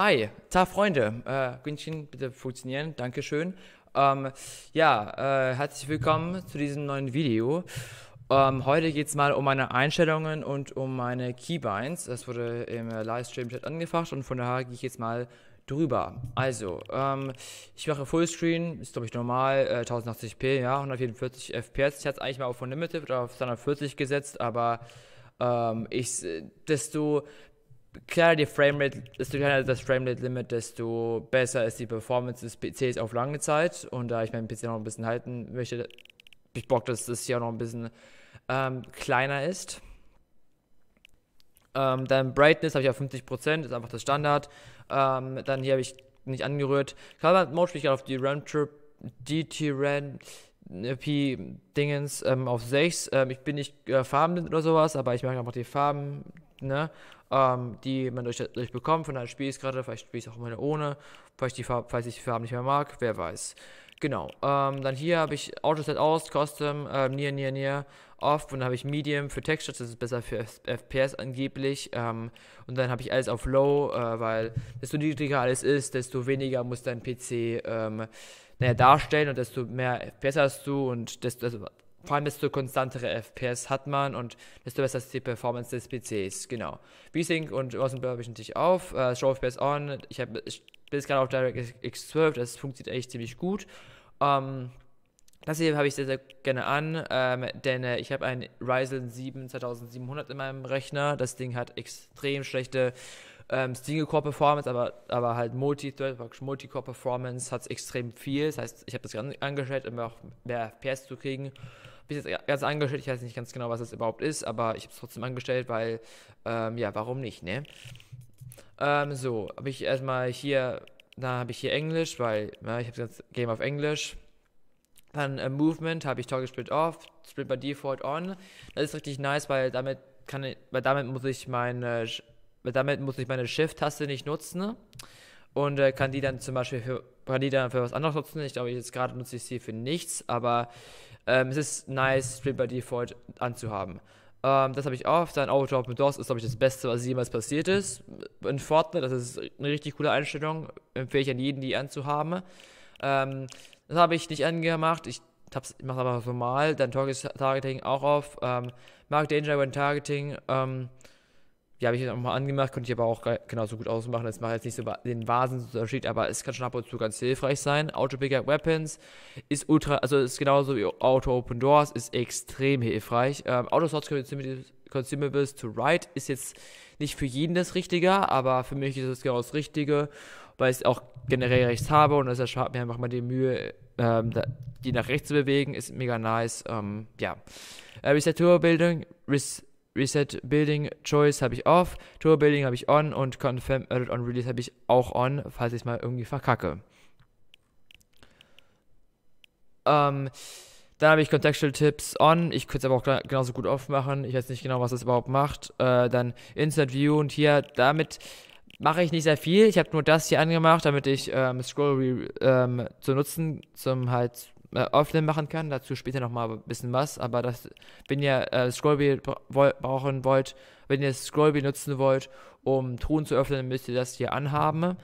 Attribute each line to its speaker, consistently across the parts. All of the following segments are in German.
Speaker 1: Hi, Tag Freunde. Äh, Grünchen, bitte funktionieren. Dankeschön. Ähm, ja, äh, herzlich willkommen zu diesem neuen Video. Ähm, heute geht es mal um meine Einstellungen und um meine Keybinds. Das wurde im Livestream-Chat angefragt und von daher gehe ich jetzt mal drüber. Also, ähm, ich mache Fullscreen, ist glaube ich normal, äh, 1080p, ja, 144 FPS. Ich hatte es eigentlich mal auf Unlimited oder auf 240 gesetzt, aber ähm, ich, äh, desto klar, die Framerate, desto kleiner das Framerate-Limit, desto besser ist die Performance des PCs auf lange Zeit. Und da ich meinen PC noch ein bisschen halten möchte, ich Bock, dass das hier noch ein bisschen ähm, kleiner ist. Ähm, dann Brightness habe ich auf 50%, ist einfach das Standard. Ähm, dann hier habe ich nicht angerührt. Carbon Mode spiele ich auf die Ramtrip DT Ren äh, P Dingens ähm, auf 6. Ähm, ich bin nicht äh, farbenblind oder sowas, aber ich mag einfach die Farben ne, ähm, die man durch, durch bekommt. Von daher spiele ich es gerade, vielleicht spiele ich es auch mal ohne, falls, die Farbe, falls ich die Farben nicht mehr mag, wer weiß. Genau, ähm, dann hier habe ich Autoset aus, Custom, ähm, Near, Near, Near, Off und dann habe ich Medium für Textures, das ist besser für F FPS angeblich ähm, und dann habe ich alles auf Low, äh, weil desto niedriger alles ist, desto weniger muss dein PC ähm, naja, darstellen und desto mehr FPS hast du und desto, also desto vor allem desto konstantere FPS hat man und desto besser ist die Performance des PCs. Genau. V-Sync und Rosenberg habe ich natürlich auf. Äh, Show FPS on. Ich, hab, ich bin jetzt gerade auf DirectX 12. Das funktioniert eigentlich ziemlich gut. Ähm, das hier habe ich sehr, sehr gerne an, ähm, denn äh, ich habe ein Ryzen 7 2700 in meinem Rechner. Das Ding hat extrem schlechte ähm, Single Core Performance, aber, aber halt Multi-Thread, Multi-Core Performance hat es extrem viel. Das heißt, ich habe das ganz angestellt, um auch mehr FPS zu kriegen. Bis jetzt ganz angestellt, ich weiß nicht ganz genau, was das überhaupt ist, aber ich habe es trotzdem angestellt, weil, ähm, ja, warum nicht, ne? Ähm, so, habe ich erstmal hier, da habe ich hier Englisch, weil ja, ich habe das Game auf Englisch. Dann äh, Movement habe ich Toggle Split Off, Split by Default On. Das ist richtig nice, weil damit kann ich, weil damit muss ich meine damit muss ich meine Shift-Taste nicht nutzen ne? und äh, kann die dann zum Beispiel für, kann die dann für was anderes nutzen. Ich glaube, jetzt gerade nutze ich sie für nichts, aber ähm, es ist nice, Stream by Default anzuhaben. Ähm, das habe ich oft. Dann Auto Open DOS ist, glaube ich, das Beste, was jemals passiert ist. In Fortnite, das ist eine richtig coole Einstellung. Empfehle ich an jeden, die anzuhaben. Ähm, das habe ich nicht angemacht. Ich, ich mache es aber normal. Dann Targeting auch auf. Ähm, Mark Danger when Targeting. Ähm, die habe ich jetzt auch mal angemacht, könnte ich aber auch genauso gut ausmachen. Das macht jetzt nicht so den Vasenunterschied, aber es kann schon ab und zu ganz hilfreich sein. Auto-Picker Weapons ist ultra, also ist genauso wie Auto-Open Doors, ist extrem hilfreich. Ähm, Auto-Source Consumables to Write ist jetzt nicht für jeden das Richtige, aber für mich ist es genau das Richtige, weil ich es auch generell rechts habe und es erspart mir einfach mal die Mühe, ähm, die nach rechts zu bewegen, ist mega nice. Ähm, ja. Äh, Reset Turbo Building, Res Reset Building Choice habe ich off, Tour Building habe ich on und Confirm Edit on Release habe ich auch on, falls ich es mal irgendwie verkacke. Ähm, dann habe ich Contextual Tips on. Ich könnte es aber auch genauso gut off machen. Ich weiß nicht genau, was das überhaupt macht. Äh, dann Instant View und hier damit mache ich nicht sehr viel. Ich habe nur das hier angemacht, damit ich ähm, Scroll ähm, zu nutzen, zum halt äh, öffnen machen kann. Dazu später nochmal ein bisschen was. Aber das, wenn ihr äh, Scrollbild brauchen wollt, wenn ihr Scrollbild nutzen wollt, um Truhen zu öffnen, müsst ihr das hier anhaben.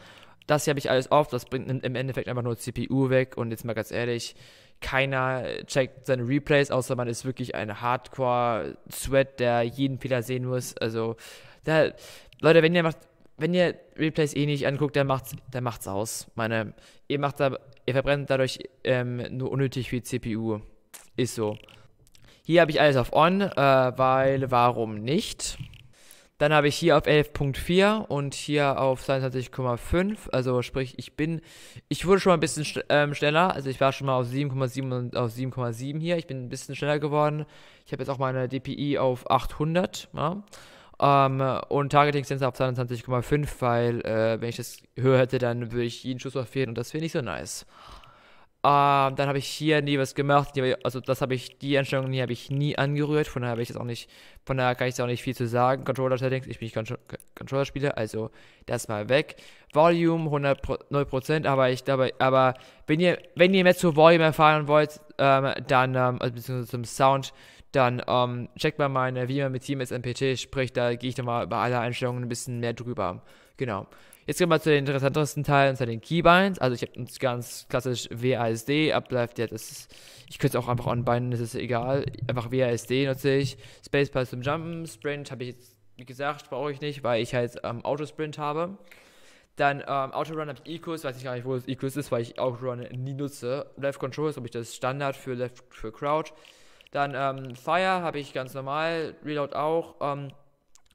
Speaker 1: Das hier habe ich alles auf. Das bringt im Endeffekt einfach nur CPU weg. Und jetzt mal ganz ehrlich, keiner checkt seine Replays, außer man ist wirklich ein Hardcore-Sweat, der jeden Fehler sehen muss. Also, da, Leute, wenn ihr macht wenn ihr Replays eh nicht anguckt, dann macht's, dann macht's aus. Meine, ihr macht da, ihr verbrennt dadurch ähm, nur unnötig viel CPU. Ist so. Hier habe ich alles auf On, äh, weil warum nicht? Dann habe ich hier auf 11.4 und hier auf 22,5. Also sprich, ich bin, ich wurde schon mal ein bisschen ähm, schneller. Also ich war schon mal auf 7,7 und auf 7,7 hier. Ich bin ein bisschen schneller geworden. Ich habe jetzt auch meine DPI auf 800. Ja. Ähm, und Targeting Sensor auf 22,5, weil äh, wenn ich das höher hätte, dann würde ich jeden Schuss verfehlen und das wäre nicht so nice. Ähm, dann habe ich hier nie was gemacht. Also das habe ich, die Einstellungen hier habe ich nie angerührt. Von daher habe ich jetzt auch nicht, von daher kann ich da auch nicht viel zu sagen. Controller Settings, ich bin nicht Contro Controller Spieler, also das mal weg. Volume 109%, aber ich glaube, aber wenn ihr, wenn ihr mehr zu Volume erfahren wollt, ähm, dann, ähm, also beziehungsweise zum Sound, dann ähm, checkt mal meine Wie man mit Siemens MPT spricht, da gehe ich nochmal über alle Einstellungen ein bisschen mehr drüber. Genau. Jetzt gehen wir zu den interessantesten Teilen, zu den Keybinds. Also ich habe uns ganz klassisch WASD, Uplift, ja, das ist, ich könnte es auch einfach onbinden, das ist egal. Einfach WASD nutze ich. Spacebar zum Jumpen, Sprint habe ich jetzt, wie gesagt, brauche ich nicht, weil ich halt ähm, Autosprint habe. Dann ähm, Autorun habe ich Equus, weiß ich gar nicht, wo das Equus ist, weil ich Autorun nie nutze. Left Control ist, glaube ich das Standard für Left für Crouch. Dann ähm, Fire habe ich ganz normal, Reload auch. Ähm,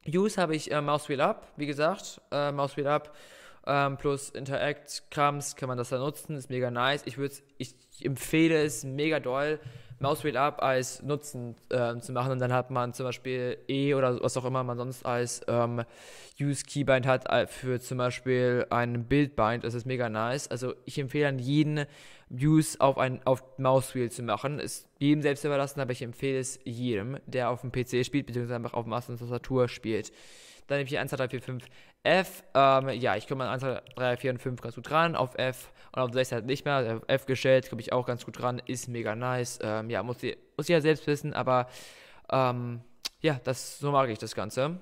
Speaker 1: Use habe ich äh, Mouse Wheel Up, wie gesagt. Äh, Mouse Wheel Up ähm, plus Interact Krams kann man das da nutzen, ist mega nice. Ich würde ich empfehle es mega doll. Mauswheel Up als Nutzen ähm, zu machen und dann hat man zum Beispiel E oder was auch immer man sonst als ähm, Use Keybind hat äh, für zum Beispiel ein Bildbind. Das ist mega nice. Also ich empfehle an jeden Use auf ein auf Mauswheel zu machen. Ist jedem selbst überlassen, aber ich empfehle es jedem, der auf dem PC spielt, beziehungsweise einfach auf Maus Tastatur spielt. Dann nehme ich hier 1, 2, 3, 4, 5, F. Ähm, ja, ich komme an 1, 2, 3, 4 und 5 ganz gut ran. Auf F und auf 6 halt nicht mehr. Also auf F gestellt, komme ich auch ganz gut ran. Ist mega nice. Ähm, ja, muss, muss ich ja selbst wissen, aber ähm, ja, das, so mag ich das Ganze.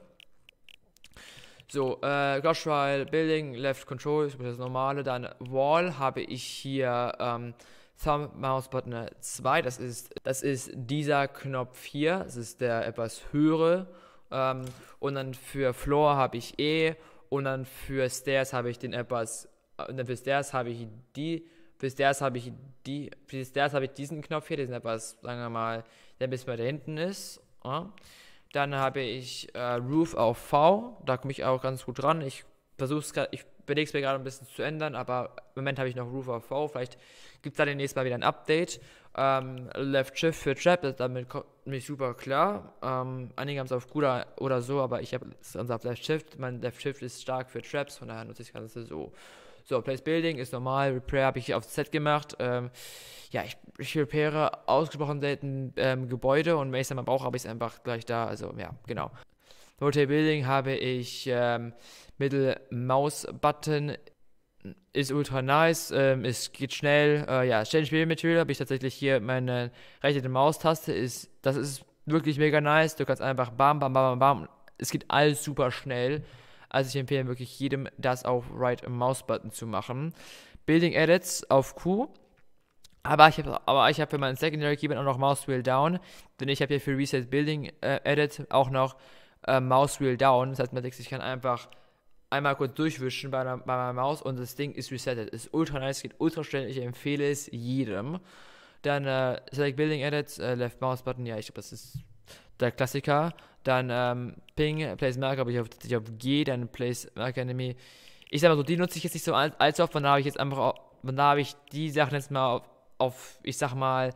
Speaker 1: So, äh, Glass Building, Left Control, das, das normale. Dann Wall habe ich hier ähm, Thumb Mouse Button 2. Das ist, das ist dieser Knopf hier. Das ist der etwas höhere. Ähm, und dann für Floor habe ich E. Und dann für Stairs habe ich den etwas. Äh, und dann für Stairs habe ich die. Für Stairs habe ich die. Für Stairs habe ich diesen Knopf hier, diesen etwas, sagen wir mal, der ein bisschen da hinten ist. Ja. Dann habe ich äh, Roof auf V. Da komme ich auch ganz gut dran. Ich versuche es gerade, ich überlege es mir gerade ein bisschen zu ändern, aber im Moment habe ich noch Roof of Foe. Vielleicht gibt es da demnächst mal wieder ein Update. Ähm, Left Shift für Trap, damit kommt mich super klar. Ähm, einige haben es auf Kuda oder so, aber ich habe es auf Left Shift. Mein Left Shift ist stark für Traps, von daher nutze ich das Ganze so. So, Place Building ist normal, Repair habe ich auf Z gemacht. Ähm, ja, ich, ich repaire ausgesprochen selten ähm, Gebäude und wenn ich es einmal brauche, habe ich es einfach gleich da. Also ja, genau. Rotate Building habe ich ähm, Mittel-Maus-Button. Ist ultra nice, ähm, es geht schnell. Äh, ja, Stellen Material habe ich tatsächlich hier meine rechte Maustaste. Ist, das ist wirklich mega nice. Du kannst einfach bam, bam, bam, bam, bam. Es geht alles super schnell. Also ich empfehle wirklich jedem, das auf Right Mouse-Button zu machen. Building Edits auf Q. Aber ich habe aber für meinen Secondary Keyboard auch noch Mouse Wheel Down, denn ich habe hier für Reset Building äh, Edit auch noch äh, Mouse Wheel Down. Das heißt, man denkt, ich kann einfach einmal kurz durchwischen bei, der, bei meiner Maus und das Ding ist resettet. Ist ultra nice, geht ultra schnell. Ich empfehle es jedem. Dann äh, Select Building Edit, äh, Left Mouse Button. Ja, ich glaube, das ist der Klassiker. Dann ähm, Ping, Place Marker, aber ich auf, ich auf G, dann Place Marker Enemy. Ich sag mal so, die nutze ich jetzt nicht so allzu oft, von da habe ich jetzt einfach, von da habe ich die Sachen jetzt mal auf, auf ich sag mal,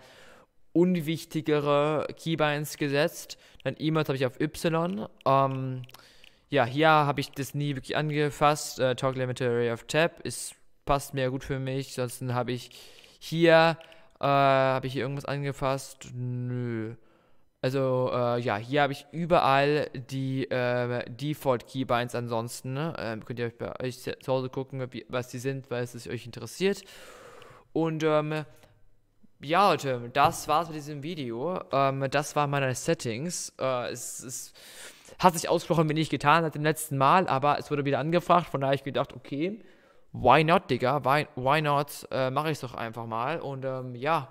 Speaker 1: unwichtigere Keybinds gesetzt. Dann E-Mails habe ich auf Y. Ähm, ja, hier habe ich das nie wirklich angefasst. Äh, Talk Limited Array of Tab ist, passt mir gut für mich. Ansonsten habe ich hier, äh, habe ich hier irgendwas angefasst? Nö. Also, äh, ja, hier habe ich überall die äh, Default Keybinds ansonsten. Ähm, könnt ihr euch bei euch zu Hause gucken, wie, was die sind, weil es euch interessiert. Und ähm, ja, Leute, das war's mit diesem Video. Ähm, das waren meine Settings. Äh, es, es, hat sich ausgesprochen wenig getan seit dem letzten Mal, aber es wurde wieder angefragt. Von daher habe ich gedacht, okay, why not, Digga? Why, why not? Äh, Mache ich doch einfach mal. Und ähm, ja,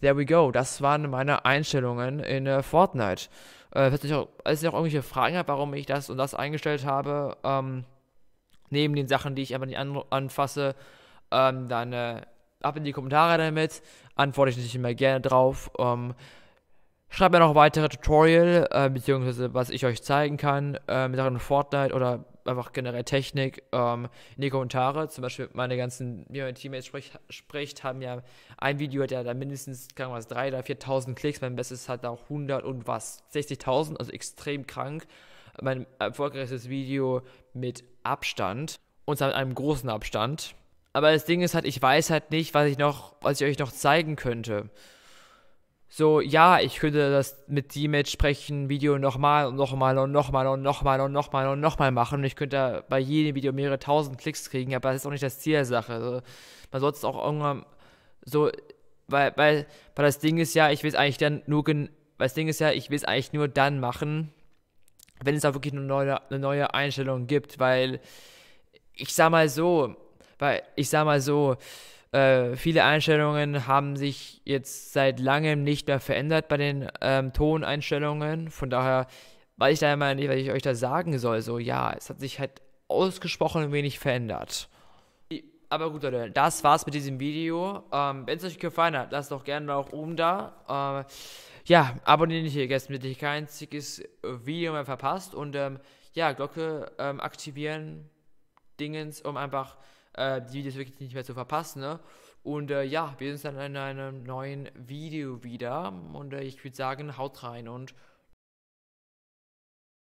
Speaker 1: there we go. Das waren meine Einstellungen in äh, Fortnite. Äh, falls, ihr auch, falls ich auch irgendwelche Fragen habt, warum ich das und das eingestellt habe, ähm, neben den Sachen, die ich einfach nicht an anfasse, ähm, dann äh, ab in die Kommentare damit. Antworte ich natürlich immer gerne drauf. Ähm, schreibt mir noch weitere Tutorial, äh, beziehungsweise was ich euch zeigen kann äh, mit Sachen Fortnite oder einfach generell Technik ähm, in die Kommentare. Zum Beispiel meine ganzen, wie meine Teammates spricht, spricht, haben ja ein Video der da mindestens, kann was, 3.000 oder 4.000 Klicks. Mein Bestes hat da auch 100 und was, 60.000, also extrem krank. Mein erfolgreichstes Video mit Abstand und zwar mit einem großen Abstand. Aber das Ding ist halt, ich weiß halt nicht, was ich noch, was ich euch noch zeigen könnte. So, ja, ich könnte das mit d dem sprechen, Video nochmal und nochmal und nochmal und nochmal und nochmal und nochmal machen. Und ich könnte da bei jedem Video mehrere tausend Klicks kriegen, aber das ist auch nicht das Ziel der Sache. Also, man sollte es auch irgendwann so, weil, weil, weil das Ding ist ja, ich will es eigentlich dann nur, weil das Ding ist ja, ich will es eigentlich nur dann machen, wenn es da wirklich eine neue, eine neue Einstellung gibt, weil ich sag mal so, weil ich sag mal so, äh, viele Einstellungen haben sich jetzt seit langem nicht mehr verändert bei den ähm, Toneinstellungen. Von daher weiß ich da immer nicht, was ich euch da sagen soll. So, ja, es hat sich halt ausgesprochen wenig verändert. Aber gut, Leute, das war's mit diesem Video. Ähm, Wenn es euch gefallen hat, lasst doch gerne auch oben da. Ähm, ja, abonniert nicht hier gestern, damit ihr kein einziges Video mehr verpasst. Und ähm, ja, Glocke ähm, aktivieren, Dingens, um einfach äh, die Videos wirklich nicht mehr zu verpassen. Ne? Und äh, ja, wir sehen uns dann in einem neuen Video wieder. Und äh, ich würde sagen, haut rein und